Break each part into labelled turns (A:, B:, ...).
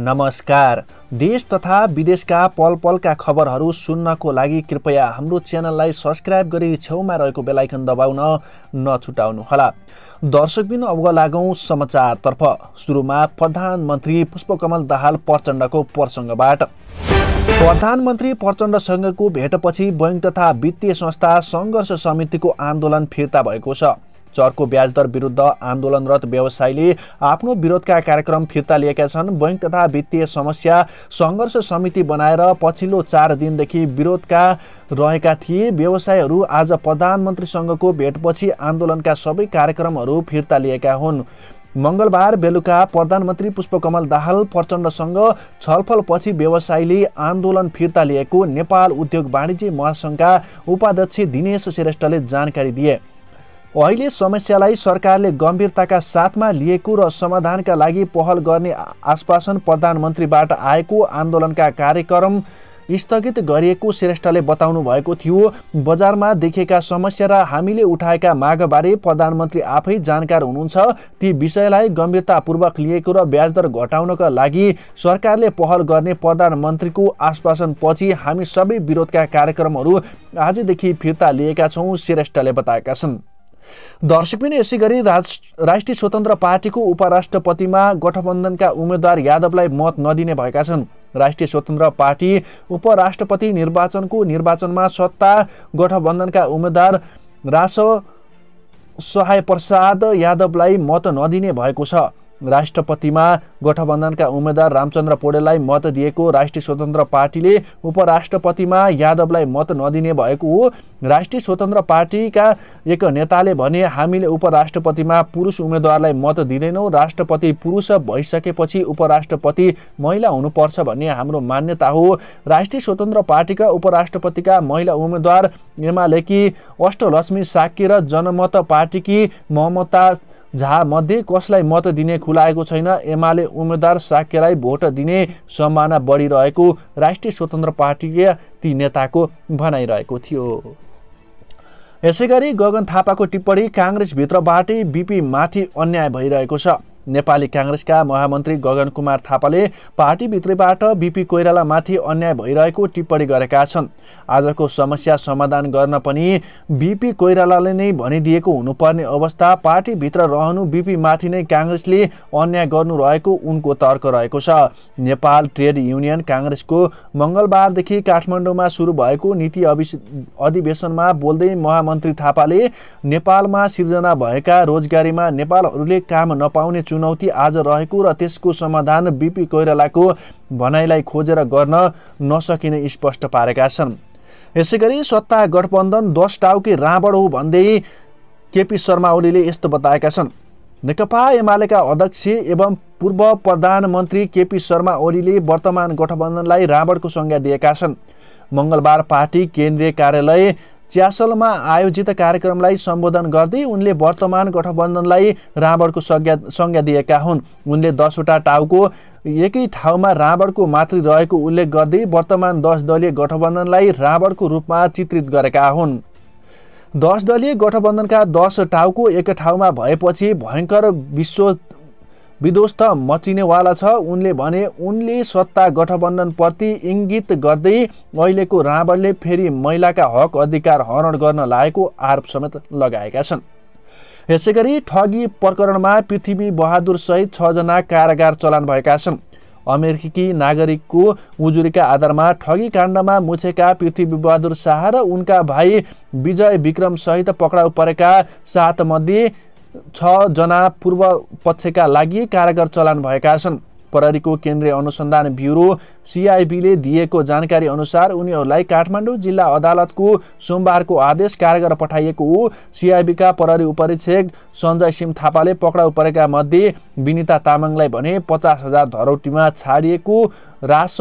A: नमस्कार देश तथा विदेशका पल पलका खबरहरू सुन्नको लागि कृपया हाम्रो च्यानललाई सब्सक्राइब गरी छेउमा रहेको बेलायकन दबाउन नछुटाउनुहोला दर्शकबिन अब लागौँ समाचारतर्फ सुरुमा प्रधानमन्त्री पुष्पकमल दाहाल प्रचण्डको प्रसङ्गबाट प्रधानमन्त्री प्रचण्डसँगको भेटपछि बैङ्क तथा वित्तीय संस्था सङ्घर्ष समितिको आन्दोलन फिर्ता भएको छ चरको ब्याजदर विरुद्ध आन्दोलनरत व्यवसायीले आफ्नो विरोधका कार्यक्रम फिर्ता लिएका छन् बैङ्क तथा वित्तीय समस्या सङ्घर्ष समिति बनाएर पछिल्लो चार दिनदेखि विरोधका रहेका थिए व्यवसायीहरू आज प्रधानमन्त्रीसँगको भेटपछि आन्दोलनका सबै कार्यक्रमहरू फिर्ता लिएका हुन् मङ्गलबार बेलुका प्रधानमन्त्री पुष्पकमल दाहाल प्रचण्डसँग छलफलपछि व्यवसायीले आन्दोलन फिर्ता लिएको नेपाल उद्योग वाणिज्य महासङ्घका उपाध्यक्ष दिनेश श्रेष्ठले जानकारी दिए अहिले समस्यालाई सरकारले गम्भीरताका साथमा लिएको र समाधानका लागि पहल गर्ने आश्वासन प्रधानमन्त्रीबाट आएको आन्दोलनका कार्यक्रम स्थगित गरिएको श्रेष्ठले बताउनु भएको थियो बजारमा देखेका समस्या र हामीले उठाएका मागबारे प्रधानमन्त्री आफै जानकार हुनुहुन्छ ती विषयलाई गम्भीरतापूर्वक लिएको र ब्याजदर घटाउनका लागि सरकारले पहल गर्ने प्रधानमन्त्रीको आश्वासनपछि हामी सबै विरोधका कार्यक्रमहरू आजदेखि फिर्ता लिएका छौँ श्रेष्ठले बताएका छन् दर्शकबिन यसै गरी राष्ट्रिय स्वतन्त्र पार्टीको उपराष्ट्रपतिमा गठबन्धनका उम्मेद्वार यादवलाई मत नदिने भएका छन् राष्ट्रिय स्वतन्त्र पार्टी उपराष्ट्रपति निर्वाचनको निर्वाचनमा सत्ता गठबन्धनका उम्मेद्वार रास सहाय प्रसाद यादवलाई मत नदिने भएको छ राष्ट्रपतिमा गठबन्धनका उम्मेद्वार रामचन्द्र पौडेललाई मत दिएको राष्ट्रिय स्वतन्त्र पार्टीले उपराष्ट्रपतिमा यादवलाई मत नदिने भएको हो राष्ट्रिय स्वतन्त्र पार्टीका एक नेताले भने हामीले उपराष्ट्रपतिमा पुरुष उम्मेद्वारलाई मत दिँदैनौँ राष्ट्रपति पुरुष भइसकेपछि उपराष्ट्रपति महिला हुनुपर्छ भन्ने हाम्रो मान्यता हो राष्ट्रिय स्वतन्त्र पार्टीका उपराष्ट्रपतिका महिला उम्मेद्वार एमालेकी अष्टलक्ष्मी साक्य र जनमत पार्टीकी ममता मध्ये कसलाई मत दिने खुलाएको छैन एमाले उम्मेद्वार साक्यलाई भोट दिने सम्भावना बढिरहेको राष्ट्रिय स्वतन्त्र पार्टीका ती नेताको भनाइरहेको थियो यसैगरी गगन थापाको टिप्पणी काङ्ग्रेसभित्रबाटै माथि अन्याय भइरहेको छ नेपाली काङ्ग्रेसका महामन्त्री गगन कुमार थापाले पार्टीभित्रैबाट बिपी कोइरालामाथि अन्याय भइरहेको टिप्पणी गरेका छन् आजको समस्या समाधान गर्न पनि बिपी कोइरालाले नै भनिदिएको हुनुपर्ने अवस्था पार्टीभित्र रहनु बिपीमाथि नै काङ्ग्रेसले अन्याय गर्नु रहेको उनको तर्क रहेको छ नेपाल ट्रेड युनियन काङ्ग्रेसको मङ्गलबारदेखि काठमाडौँमा सुरु भएको नीति अधिवेशनमा बोल्दै महामन्त्री थापाले नेपालमा सिर्जना भएका रोजगारीमा नेपालहरूले काम नपाउने चुनाव चुनौती आज रहेको र त्यसको समाधान बिपी कोइरालाको भनाइलाई खोजेर गर्न नसकिने स्पष्ट पारेका छन् यसै गरी सत्ता गठबन्धन दस टाउके राबड हो भन्दै केपी शर्मा ओलीले यस्तो बताएका छन् नेकपा एमालेका अध्यक्ष एवं पूर्व प्रधानमन्त्री केपी शर्मा ओलीले वर्तमान गठबन्धनलाई राबडको संज्ञा दिएका छन् मङ्गलबार पार्टी केन्द्रीय कार्यालय च्यासलमा आयोजित कार्यक्रमलाई सम्बोधन गर्दै उनले वर्तमान गठबन्धनलाई रावणको संज्ञा संज्ञा दिएका हुन् उनले दसवटा टाउको एकै ठाउँमा रावणको मातृ रहेको उल्लेख गर्दै वर्तमान दस दलीय गठबन्धनलाई रावणको रूपमा चित्रित गरेका हुन् दस दलीय गठबन्धनका दस टाउको एक ठाउँमा भएपछि भयङ्कर विश्व विदोष मचिनेवाला छ उनले भने उनले सत्ता गठबन्धनप्रति इङ्गित गर्दै अहिलेको रावणले फेरि महिलाका हक अधिकार हरण गर्न लागेको आरोप समेत लगाएका छन् यसै गरी ठगी प्रकरणमा पृथ्वी बहादुरसहित छजना कारागार चलान भएका छन् अमेरिकी नागरिकको उजुरीका आधारमा ठगी काण्डमा मुछेका पृथ्वीबहादुर शाह र उनका भाइ विजय विक्रमसहित पक्राउ परेका सातमध्ये छजना पूर्व पक्षका लागि कारागार चलान भएका छन् प्रहरीको केन्द्रीय अनुसन्धान ब्युरो सिआइबीले दिएको जानकारी अनुसार उनीहरूलाई काठमाडौँ जिल्ला अदालतको सोमबारको आदेश कारगर पठाइएको हो सिआइबीका प्रहरी उपरीक्षक सञ्जय सिंह थापाले पक्राउ परेका मध्ये विनिता तामाङलाई भने पचास हजार धरौटीमा छाडिएको रास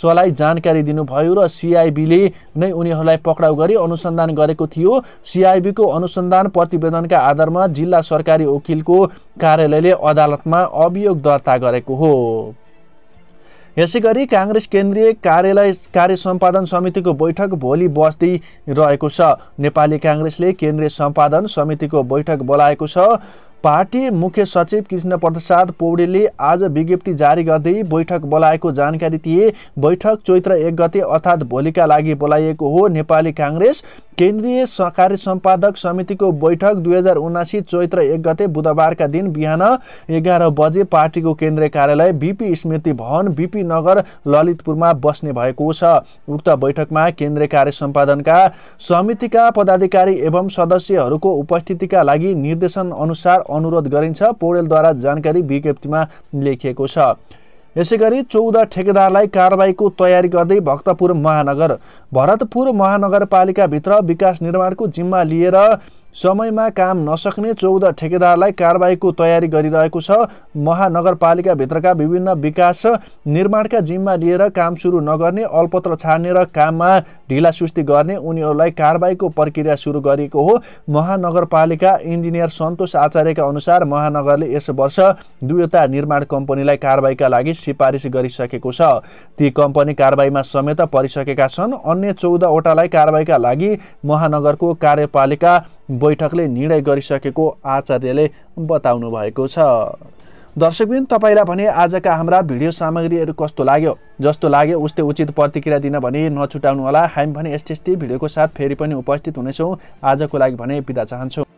A: सोलाई जानकारी दिनुभयो र सिआइबीले नै उनीहरूलाई पक्राउ गरी अनुसन्धान गरेको थियो सिआइबीको अनुसन्धान प्रतिवेदनका आधारमा जिल्ला सरकारी वकिलको कार्यालयले अदालतमा अभियोग दर्ता गरेको हो यसै गरी काङ्ग्रेस केन्द्रीय कार्यालय कार्य सम्पादन समितिको बैठक भोलि बस्दै रहेको छ नेपाली काङ्ग्रेसले केन्द्रीय सम्पादन समितिको बैठक बोलाएको छ पार्टी मुख्य सचिव कृष्ण प्रसाद पौडेलले आज विज्ञप्ति जारी गर्दै बैठक बोलाएको जानकारी दिए बैठक चैत्र एक गते अर्थात् भोलिका लागि बोलाइएको हो नेपाली काङ्ग्रेस केन्द्रीय कार्य सम्पादक समितिको बैठक दुई हजार उनासी चैत्र एक गते बुधबारका दिन बिहान एघार बजे पार्टीको केन्द्रीय कार्यालय बिपी स्मृति भवन बिपी नगर ललितपुरमा बस्ने भएको छ उक्त बैठकमा केन्द्रीय कार्य सम्पादनका समितिका पदाधिकारी एवं सदस्यहरूको उपस्थितिका लागि निर्देशन अनुसार अनुरोध गरिन्छ पौडेलद्वारा जानकारी विज्ञप्तिमा लेखिएको छ यसै गरी चौध ठेकेदारलाई कारवाहीको तयारी गर्दै भक्तपुर महानगर भरतपुर महानगरपालिकाभित्र विकास निर्माणको जिम्मा लिएर समयमा काम नसक्ने चौध ठेकेदारलाई कारवाहीको तयारी गरिरहेको छ महानगरपालिकाभित्रका विभिन्न विकास निर्माणका जिम्मा लिएर काम सुरु नगर्ने अल्पत्र छाड्ने र काममा ढिलासुस्ती गर्ने उनीहरूलाई कारवाहीको प्रक्रिया सुरु गरिएको हो महानगरपालिका इन्जिनियर सन्तोष आचार्यका अनुसार महानगरले यस वर्ष दुईवटा निर्माण कम्पनीलाई कारवाहीका लागि सिफारिस गरिसकेको छ ती कम्पनी कारवाहीमा समेत परिसकेका छन् अन्य चौधवटालाई कारवाहीका लागि महानगरको कार्यपालिका बैठकले निर्णय गरिसकेको आचार्यले बताउनु भएको छ दर्शकबिन तपाईँलाई भने आजका हाम्रा भिडियो सामग्रीहरू कस्तो लाग्यो जस्तो लाग्यो उस्तै उचित प्रतिक्रिया दिन भने नछुटाउनु होला हामी भने यस्तै यस्तै भिडियोको साथ फेरि पनि उपस्थित हुनेछौँ आजको लागि भने बिदा चाहन्छौँ